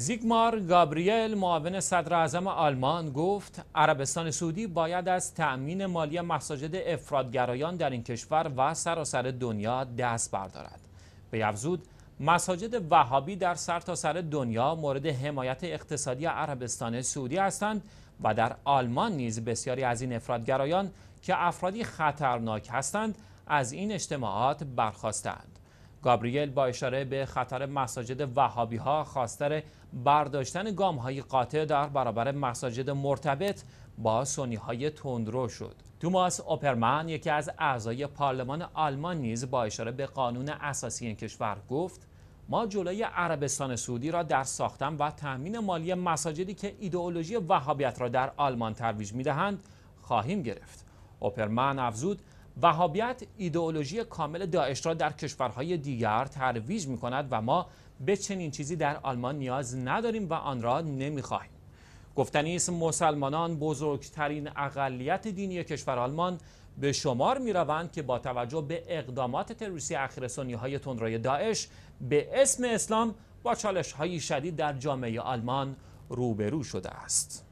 زیگمار گابریل معاون صدر اعظم آلمان گفت عربستان سعودی باید از تأمین مالی مساجد افرادگرایان در این کشور و سراسر دنیا دست بردارد. به افزود مساجد وهابی در سرتاسر سر دنیا مورد حمایت اقتصادی عربستان سعودی هستند و در آلمان نیز بسیاری از این افرادگرایان که افرادی خطرناک هستند از این اجتماعات برخواستند. گابریل با اشاره به خطر مساجد وهابی ها خواستار برداشتن گام های قاطع در برابر مساجد مرتبط با سنی های تندرو شد. توماس اوپرمن یکی از اعضای پارلمان آلمان نیز با اشاره به قانون اساسی این کشور گفت ما جلوی عربستان سعودی را در ساختن و تأمین مالی مساجدی که ایدئولوژی وهابیت را در آلمان ترویج دهند خواهیم گرفت. اوپرمن افزود وهابیت ایدئولوژی کامل داعش را در کشورهای دیگر ترویج می کند و ما به چنین چیزی در آلمان نیاز نداریم و آن را نمیخواهیم. گفتنی است مسلمانان بزرگترین اقلیت دینی کشور آلمان به شمار می روند که با توجه به اقدامات تروریستی اخیر سنی های داعش به اسم اسلام با چالش های شدید در جامعه آلمان روبرو شده است.